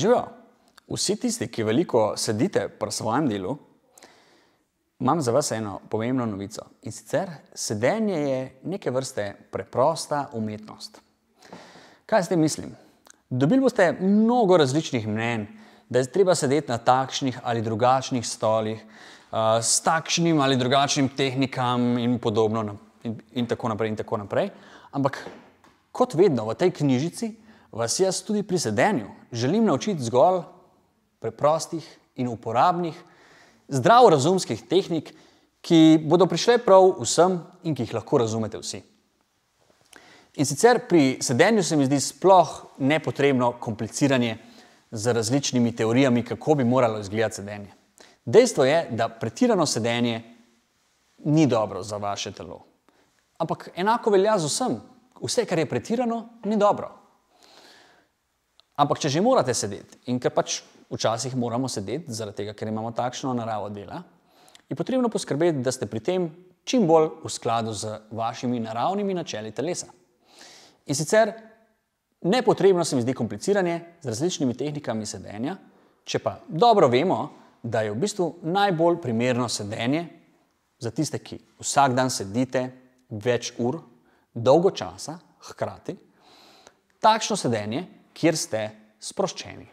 Živijo. Vsi tisti, ki veliko sedite pri svojem delu, imam za vas eno pomembno novico. In sicer sedenje je neke vrste preprosta umetnost. Kaj zdaj mislim? Dobili boste mnogo različnih mnen, da je treba sedeti na takšnih ali drugačnih stolih, eh, s takšnim ali drugačnim tehnikam in podobno in, in, tako, naprej, in tako naprej. Ampak kot vedno v tej knjižici, vas jaz tudi pri sedenju želim naučiti zgolj preprostih in uporabnih, zdravorazumskih tehnik, ki bodo prišle prav vsem in ki jih lahko razumete vsi. In sicer pri sedenju se mi zdi sploh nepotrebno kompliciranje z različnimi teorijami, kako bi moralo izgledati sedenje. Dejstvo je, da pretirano sedenje ni dobro za vaše telo. Ampak enako velja z vsem. Vse, kar je pretirano, ni dobro. Ampak, če že morate sedeti in ker pač včasih moramo sedeti, zaradi tega, ker imamo takšno naravo dela, je potrebno poskrbeti, da ste pri tem čim bolj v skladu z vašimi naravnimi načeli telesa. In sicer nepotrebno se mi zdi kompliciranje z različnimi tehnikami sedenja, če pa dobro vemo, da je v bistvu najbolj primerno sedenje za tiste, ki vsak dan sedite več ur, dolgo časa, hkrati, takšno sedenje kjer ste sproščeni.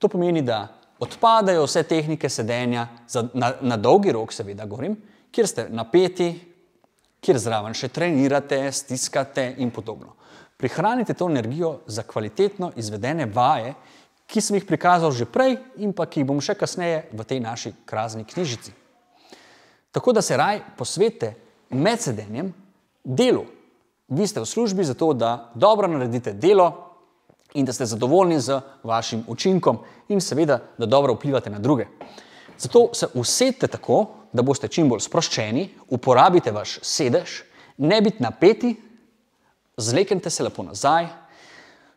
To pomeni, da odpadajo vse tehnike sedenja, za, na, na dolgi rok, seveda, govorim, kjer ste napeti, kjer zraven še trenirate, stiskate in podobno. Prihranite to energijo za kvalitetno izvedene vaje, ki sem jih prikazal že prej in pa ki jih bom še kasneje v tej naši krasni knjižici. Tako da se raj posvete med sedenjem delu. Vi ste v službi za to, da dobro naredite delo, in da ste zadovoljni z vašim učinkom in seveda, da dobro vplivate na druge. Zato se usedite tako, da boste čim bolj sproščeni, uporabite vaš sedež, ne biti napeti, zleknite se lepo nazaj.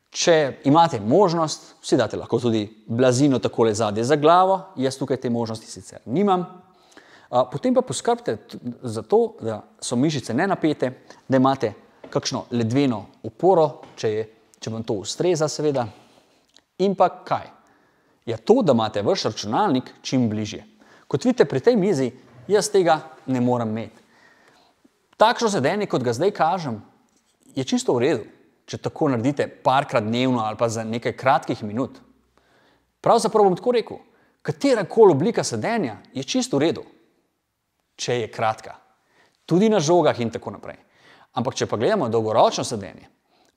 Če imate možnost, si date lahko tudi blazino takole zadje za glavo, jaz tukaj te možnosti sicer nimam. Potem pa poskrbite za to, da so mišice ne napete, da imate kakšno ledveno oporo, če je če vam to ustreza, seveda. In pa kaj? Je to, da imate vaš računalnik čim bližje. Kot vidite pri tej mizi, jaz tega ne morem imeti. Takšno sedenje, kot ga zdaj kažem, je čisto v redu, če tako naredite parkrat dnevno ali pa za nekaj kratkih minut. Pravzaprav bom tako rekel, katera koli oblika sedenja je čisto v redu, če je kratka. Tudi na žogah in tako naprej. Ampak, če pa gledamo dolgoročno sedenje,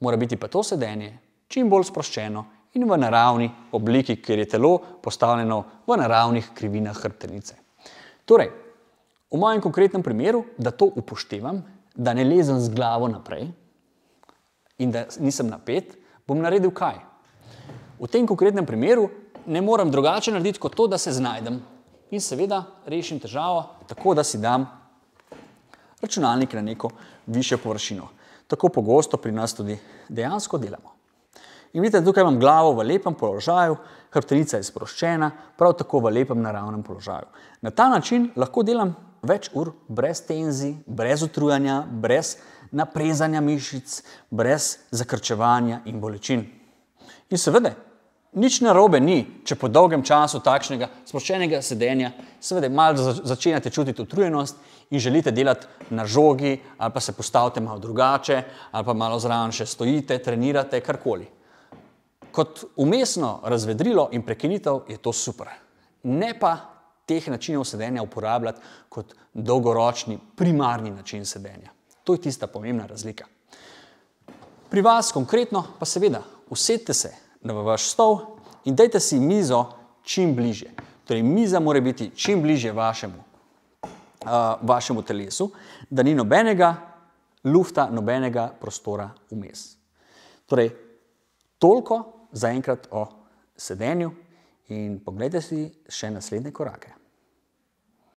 mora biti pa to sedenje čim bolj sproščeno in v naravni obliki, ker je telo postavljeno v naravnih krivinah hrbtenice. Torej, v mojem konkretnem primeru, da to upoštevam, da ne lezem z glavo naprej in da nisem napet, bom naredil kaj? V tem konkretnem primeru ne moram drugače narediti kot to, da se znajdem in seveda rešim težavo tako, da si dam računalnik na neko višjo površino tako pogosto pri nas tudi dejansko delamo. In vidite, tukaj imam glavo v lepem položaju, hrbtenica je sproščena, prav tako v lepem naravnem položaju. Na ta način lahko delam več ur brez tenzi, brez utrujanja, brez naprezanja mišic, brez zakrčevanja in bolečin. In seveda, Nič narobe ni, če po dolgem času takšnega sproščenega sedenja, seveda, malo začenjate čutiti utrujenost in želite delati na žogi, ali pa se postavite malo drugače, ali pa malo zraven še stojite, trenirate karkoli. Kot umestno razvedrilo in prekinitev je to super. Ne pa teh načinov sedenja uporabljati kot dolgoročni, primarni način sedenja. To je tista pomembna razlika. Pri vas konkretno pa seveda, usedite se na vaš stol in dajte si mizo čim bliže. Torej, miza mora biti čim bliže vašemu, uh, vašemu telesu, da ni nobenega lufta, nobenega prostora vmes. Torej, toliko za enkrat o sedenju in pogledajte si še naslednje korake.